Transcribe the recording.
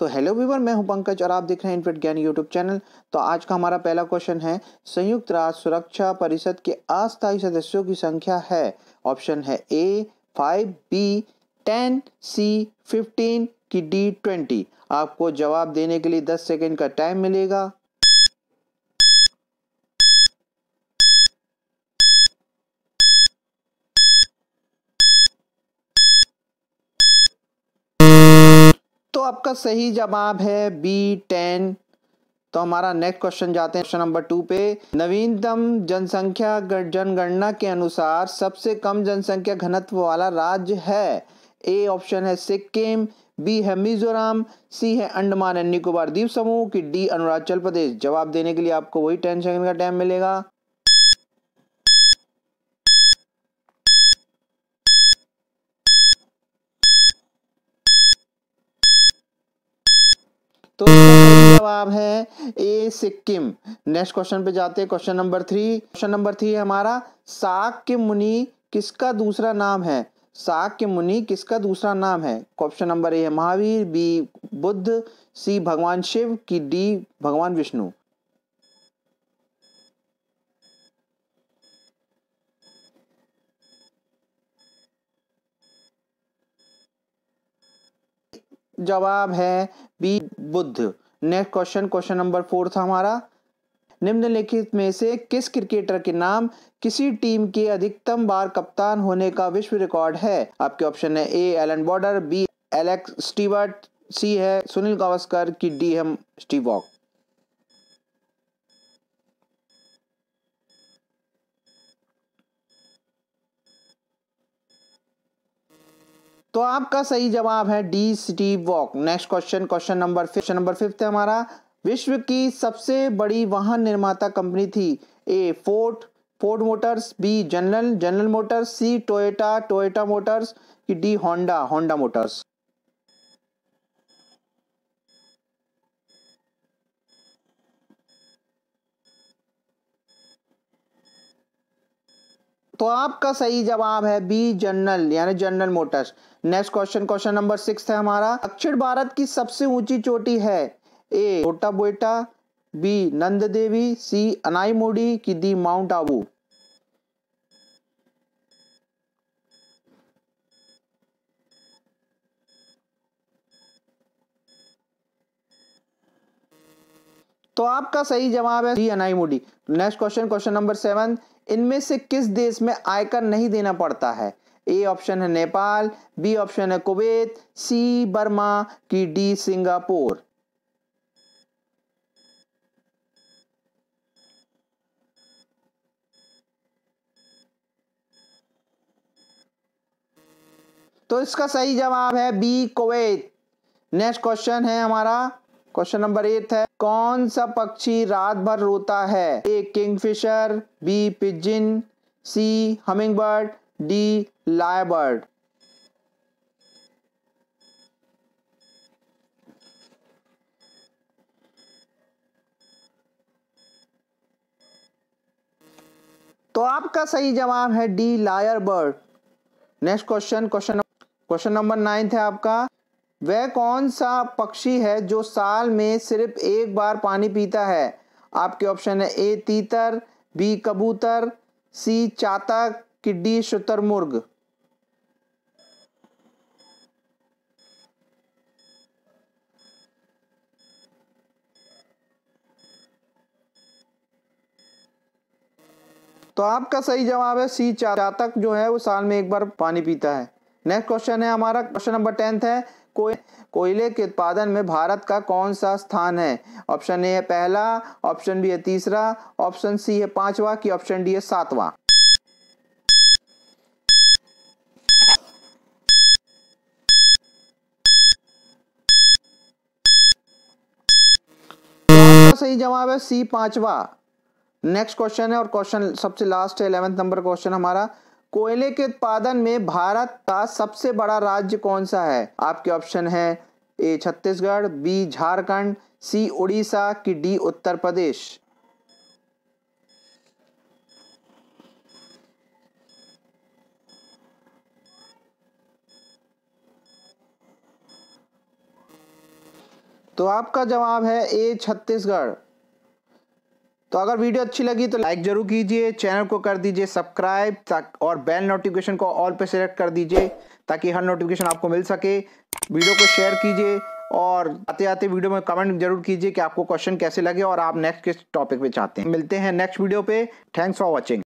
तो hello Weaver मैं हूं पंकज और आप देख रहे हैं इनफिट ज्ञान यूट्यूब चैनल तो आज का हमारा पहला क्वेश्चन है संयुक्त राष्ट्र सुरक्षा परिषद के अस्थायी सदस्यों की संख्या है ऑप्शन है A five B ten C fifteen की डी ट्वेंटी आपको जवाब देने के लिए दस सेकेंड का टाइम मिलेगा आपका सही जवाब है बी टेन तो हमारा नेक्स्ट क्वेश्चन जाते हैं क्वेश्चन नंबर टू पे नवीनतम जनसंख्या जनगणना के अनुसार सबसे कम जनसंख्या घनत्व वाला राज्य है ए ऑप्शन है सिक्किम बी है मिजोरम सी है अंडमान एंड निकोबार द्वीप समूह की डी अरुणाचल प्रदेश जवाब देने के लिए आपको वही टेन सेकंड का टाइम मिलेगा तो जवाब है ए सिक्किम नेक्स्ट क्वेश्चन पे जाते हैं question number three question number three हमारा साग के मुनि किसका दूसरा नाम है साग के मुनि किसका दूसरा नाम है क्वेश्चन नंबर ए है महावीर बी बुद्ध सी भगवान शिव की डी भगवान विष्णु जवाब है B Buddha next question question number four था हमारा निम्नलिखित में से किस क्रिकेटर के नाम किसी टीम के अधिकतम बार कप्तान होने का विश्व रिकॉर्ड है आपके ऑप्शन है A Allan Border B Alec Stewart C है सुनील गावस्कर की डी हम स्टीवॉक तो आपका सही जवाब है D city walk next question question number question number fifth है हमारा विश्व की सबसे बड़ी वाहन निर्माता कंपनी थी A fort Ford Motors B General General Motors C Toyota Toyota Motors D Honda Honda Motors तो आपका सही जवाब है बी जनरल यानी General Motors next question question number six है हमारा दक्षिण भारत की सबसे ऊंची चोटी है ए छोटा बोटा बी नंद देवी सी अनाईमोडी की दी माउंट आबू तो आपका सही जवाब है Anai Mudi next question question number seven इनमें से किस देश में आयकर नहीं देना पड़ता है ए ऑप्शन है नेपाल बी ऑप्शन है कुवैत सी बर्मा की डी सिंगापुर तो इसका सही जवाब है बी कुवैत नेक्स्ट क्वेश्चन है हमारा क्वेश्चन नंबर एट है कौन सा पक्षी रात भर रोता है A kingfisher B pigeon C hummingbird D lyrebird तो आपका सही जवाब है D lyre bird next question question question number ninth है आपका वह कौन सा पक्षी है जो साल में सिर्फ एक बार पानी पीता है आपके ऑप्शन है ए तीतर बी कबूतर सी चाता किड्डी शुतरमुर्ग तो आपका सही जवाब है सी चातक जो है वो साल में एक बार पानी पीता है नेक्स्ट क्वेश्चन है हमारा क्वेश्चन नंबर टेंथ है कोयले के उत्पादन में भारत का कौन सा स्थान है ऑप्शन ए है पहला ऑप्शन बी है तीसरा ऑप्शन सी है पांचवा की ऑप्शन डी है सातवा सही जवाब है सी पांचवा नेक्स्ट क्वेश्चन है और क्वेश्चन सबसे लास्ट है इलेवेंथ नंबर क्वेश्चन हमारा कोयले के उत्पादन में भारत का सबसे बड़ा राज्य कौन सा है आपके ऑप्शन है A Chhattisgarh B Jharkhand C Orissa की डी उत्तर प्रदेश तो आपका जवाब है ए छत्तीसगढ़ तो अगर वीडियो अच्छी लगी तो लाइक जरूर कीजिए चैनल को कर दीजिए सब्सक्राइब और बेल नोटिफिकेशन को ऑल पे सेलेक्ट कर दीजिए ताकि हर नोटिफिकेशन आपको मिल सके वीडियो को शेयर कीजिए और आते आते वीडियो में कमेंट जरूर कीजिए कि आपको क्वेश्चन कैसे लगे और आप नेक्स्ट किस टॉपिक पे चाहते हैं मिलते हैं नेक्स्ट वीडियो पे थैंक्स फॉर वॉचिंग